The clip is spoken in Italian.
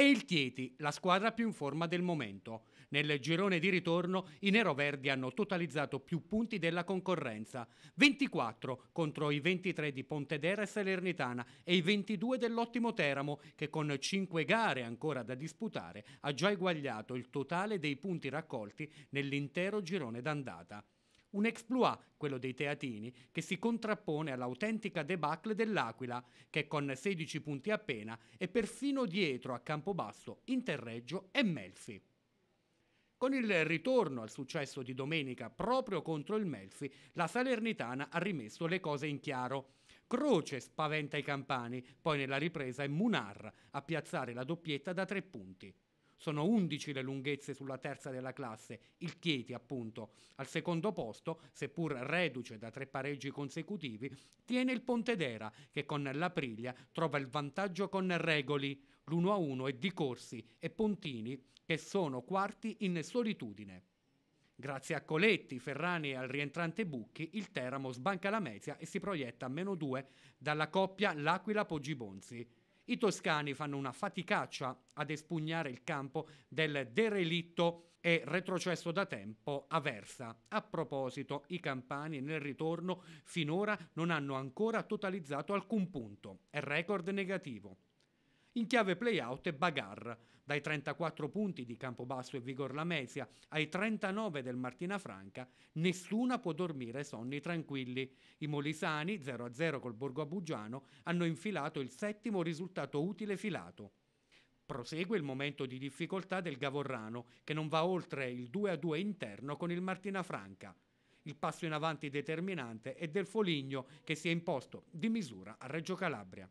e il Chieti, la squadra più in forma del momento. Nel girone di ritorno i neroverdi hanno totalizzato più punti della concorrenza, 24 contro i 23 di Pontedera e Salernitana e i 22 dell'ottimo Teramo che con 5 gare ancora da disputare ha già eguagliato il totale dei punti raccolti nell'intero girone d'andata. Un exploit, quello dei teatini, che si contrappone all'autentica debacle dell'Aquila, che con 16 punti appena è perfino dietro a Campobasso, Interreggio e Melfi. Con il ritorno al successo di domenica proprio contro il Melfi, la Salernitana ha rimesso le cose in chiaro. Croce spaventa i campani, poi nella ripresa è Munar a piazzare la doppietta da tre punti sono 11 le lunghezze sulla terza della classe, il Chieti appunto. Al secondo posto, seppur reduce da tre pareggi consecutivi, tiene il Pontedera che con l'Aprilia trova il vantaggio con Regoli, l'1-1 e Di Corsi e Pontini che sono quarti in solitudine. Grazie a Coletti, Ferrani e al rientrante Bucchi, il Teramo sbanca la Mezia e si proietta a meno 2 dalla coppia L'Aquila-Poggibonzi. I toscani fanno una faticaccia ad espugnare il campo del derelitto e retrocesso da tempo a Versa. A proposito, i campani nel ritorno finora non hanno ancora totalizzato alcun punto. È record negativo in chiave play-out e bagarre, dai 34 punti di Campobasso e Vigor Lamezia ai 39 del Martina Franca, nessuna può dormire sonni tranquilli. I molisani, 0-0 col Borgo Abugiano, hanno infilato il settimo risultato utile filato. Prosegue il momento di difficoltà del Gavorrano, che non va oltre il 2-2 interno con il Martina Franca. Il passo in avanti determinante è del Foligno, che si è imposto di misura a Reggio Calabria.